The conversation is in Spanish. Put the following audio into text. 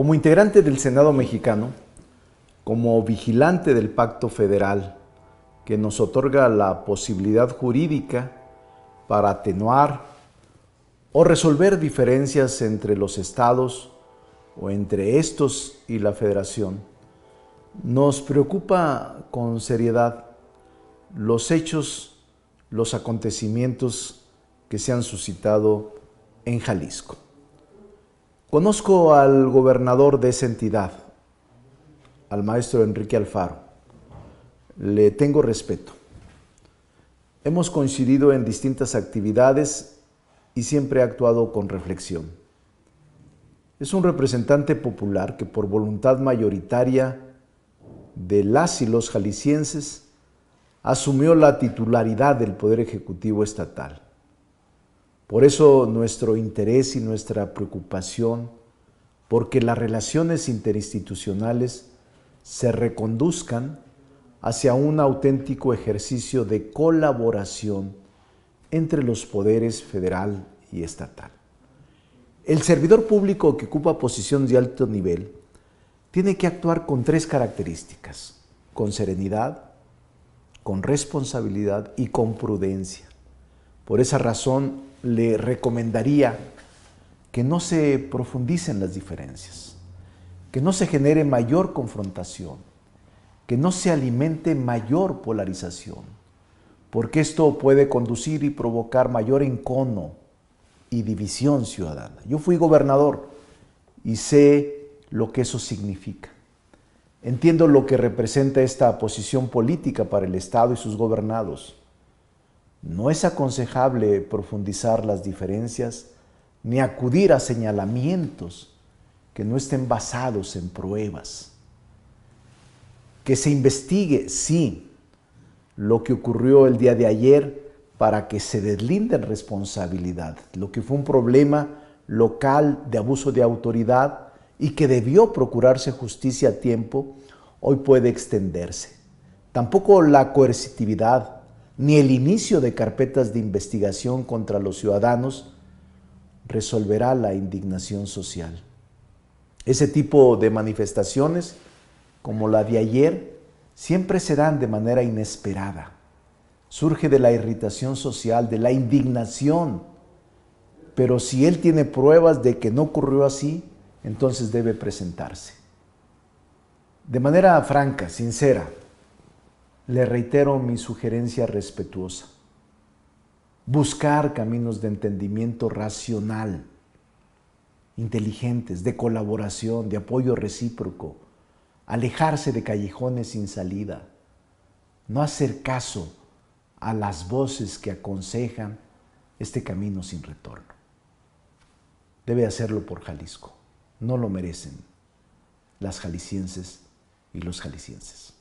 Como integrante del Senado mexicano, como vigilante del pacto federal que nos otorga la posibilidad jurídica para atenuar o resolver diferencias entre los estados o entre estos y la federación, nos preocupa con seriedad los hechos, los acontecimientos que se han suscitado en Jalisco. Conozco al gobernador de esa entidad, al maestro Enrique Alfaro. Le tengo respeto. Hemos coincidido en distintas actividades y siempre ha actuado con reflexión. Es un representante popular que por voluntad mayoritaria de las y los jaliscienses asumió la titularidad del Poder Ejecutivo Estatal por eso nuestro interés y nuestra preocupación porque las relaciones interinstitucionales se reconduzcan hacia un auténtico ejercicio de colaboración entre los poderes federal y estatal. El servidor público que ocupa posiciones de alto nivel tiene que actuar con tres características, con serenidad, con responsabilidad y con prudencia. Por esa razón, le recomendaría que no se profundicen las diferencias, que no se genere mayor confrontación, que no se alimente mayor polarización, porque esto puede conducir y provocar mayor encono y división ciudadana. Yo fui gobernador y sé lo que eso significa. Entiendo lo que representa esta posición política para el Estado y sus gobernados no es aconsejable profundizar las diferencias ni acudir a señalamientos que no estén basados en pruebas. Que se investigue, sí, lo que ocurrió el día de ayer para que se deslinden responsabilidad, lo que fue un problema local de abuso de autoridad y que debió procurarse justicia a tiempo, hoy puede extenderse. Tampoco la coercitividad, ni el inicio de carpetas de investigación contra los ciudadanos resolverá la indignación social. Ese tipo de manifestaciones, como la de ayer, siempre se dan de manera inesperada. Surge de la irritación social, de la indignación. Pero si él tiene pruebas de que no ocurrió así, entonces debe presentarse. De manera franca, sincera, le reitero mi sugerencia respetuosa. Buscar caminos de entendimiento racional, inteligentes, de colaboración, de apoyo recíproco. Alejarse de callejones sin salida. No hacer caso a las voces que aconsejan este camino sin retorno. Debe hacerlo por Jalisco. No lo merecen las jaliscienses y los jaliscienses.